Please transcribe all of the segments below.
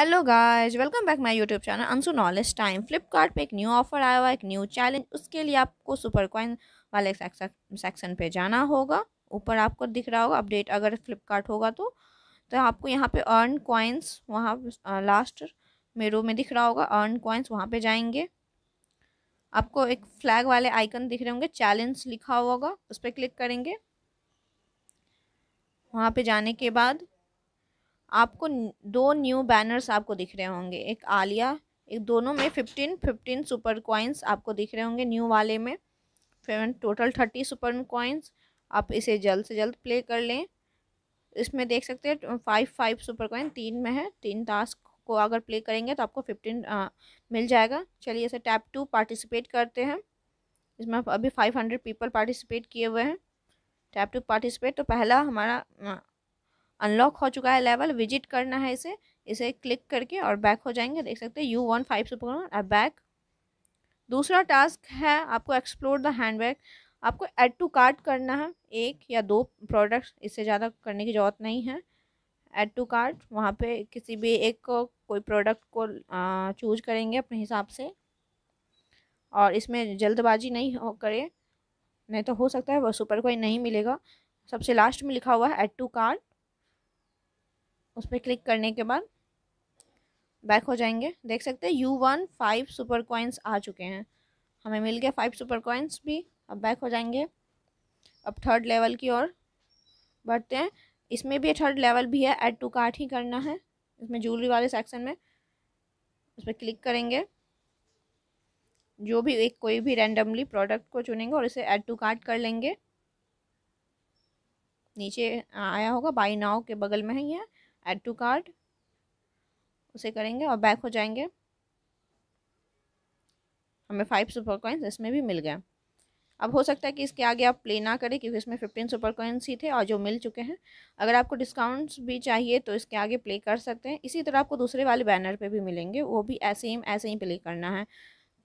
hello guys welcome back my YouTube channel Ansu knowledge time Flipkart एक new offer आया हुआ है एक न्यू चैलेंज उसके लिए आपको सुपर कॉइन वाले सेक्शन पे जाना होगा ऊपर आपको दिख रहा होगा अपडेट अगर फ्लिपकार्ट होगा तो तो आपको यहाँ पे अर्न कॉइन्स वहाँ लास्ट मेरो में दिख रहा होगा अर्न कॉइन्स वहाँ पर जाएंगे आपको एक फ्लैग वाले आइकन दिख रहे होंगे चैलेंज लिखा होगा उस पर क्लिक करेंगे वहाँ पर जाने के बाद आपको दो न्यू बैनर्स आपको दिख रहे होंगे एक आलिया एक दोनों में फिफ्टीन फिफ्टीन सुपर कॉइन्स आपको दिख रहे होंगे न्यू वाले में फिर टोटल थर्टी सुपर कॉइन्स आप इसे जल्द से जल्द प्ले कर लें इसमें देख सकते हैं फाइव फाइव सुपर कॉइन तीन में है तीन टास्क को अगर प्ले करेंगे तो आपको फिफ्टीन मिल जाएगा चलिए इसे टैप टू पार्टिसिपेट करते हैं इसमें अभी फाइव हंड्रेड पीपल पार्टिसिपेट किए हुए हैं टैप टू पार्टिसिपेट तो पहला हमारा अनलॉक हो चुका है लेवल विजिट करना है इसे इसे क्लिक करके और बैक हो जाएंगे देख सकते हैं यू वन फाइव सुपर और बैक दूसरा टास्क है आपको एक्सप्लोर द हैंडबैग आपको एड टू कार्ट करना है एक या दो प्रोडक्ट्स इससे ज़्यादा करने की ज़रूरत नहीं है एड टू कार्ट वहाँ पे किसी भी एक को, कोई प्रोडक्ट को चूज करेंगे अपने हिसाब से और इसमें जल्दबाजी नहीं हो करें नहीं तो हो सकता है वह सुपर कोई नहीं मिलेगा सबसे लास्ट में लिखा हुआ है एड टू कार्ट उस पर क्लिक करने के बाद बैक हो जाएंगे देख सकते हैं you won five super coins आ चुके हैं हमें मिल गया फाइव सुपर कॉइन्स भी अब बैक हो जाएंगे अब थर्ड लेवल की ओर बढ़ते हैं इसमें भी थर्ड लेवल भी है ऐड टू कार्ट ही करना है इसमें ज्वेलरी वाले सेक्शन में उस पर क्लिक करेंगे जो भी एक कोई भी रैंडमली प्रोडक्ट को चुनेंगे और इसे ऐड टू कार्ट कर लेंगे नीचे आया होगा बाई नाव के बगल में है ये ऐड टू कार्ड उसे करेंगे और बैक हो जाएंगे हमें फाइव सुपर कॉइन्स इसमें भी मिल गए अब हो सकता है कि इसके आगे आप प्ले ना करें क्योंकि इसमें फिफ्टीन सुपर कॉइन्स ही थे और जो मिल चुके हैं अगर आपको डिस्काउंट्स भी चाहिए तो इसके आगे प्ले कर सकते हैं इसी तरह आपको दूसरे वाले बैनर पे भी मिलेंगे वो भी ऐसे ही ऐसे ही प्ले करना है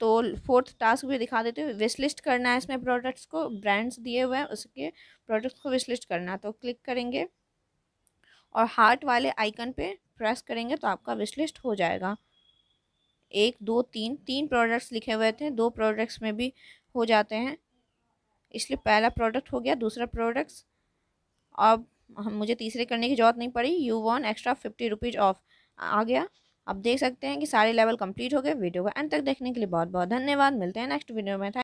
तो फोर्थ टास्क भी दिखा देते हुए विशलिस्ट करना है इसमें प्रोडक्ट्स को ब्रांड्स दिए हुए हैं उसके प्रोडक्ट्स को विशलिस्ट करना तो क्लिक करेंगे और हार्ट वाले आइकन पे प्रेस करेंगे तो आपका विश लिस्ट हो जाएगा एक दो तीन तीन प्रोडक्ट्स लिखे हुए थे दो प्रोडक्ट्स में भी हो जाते हैं इसलिए पहला प्रोडक्ट हो गया दूसरा प्रोडक्ट्स अब मुझे तीसरे करने की ज़रूरत नहीं पड़ी you won extra fifty rupees off आ गया अब देख सकते हैं कि सारे लेवल कंप्लीट हो गए वीडियो को एंड तक देखने के लिए बहुत बहुत धन्यवाद मिलते हैं नेक्स्ट वीडियो में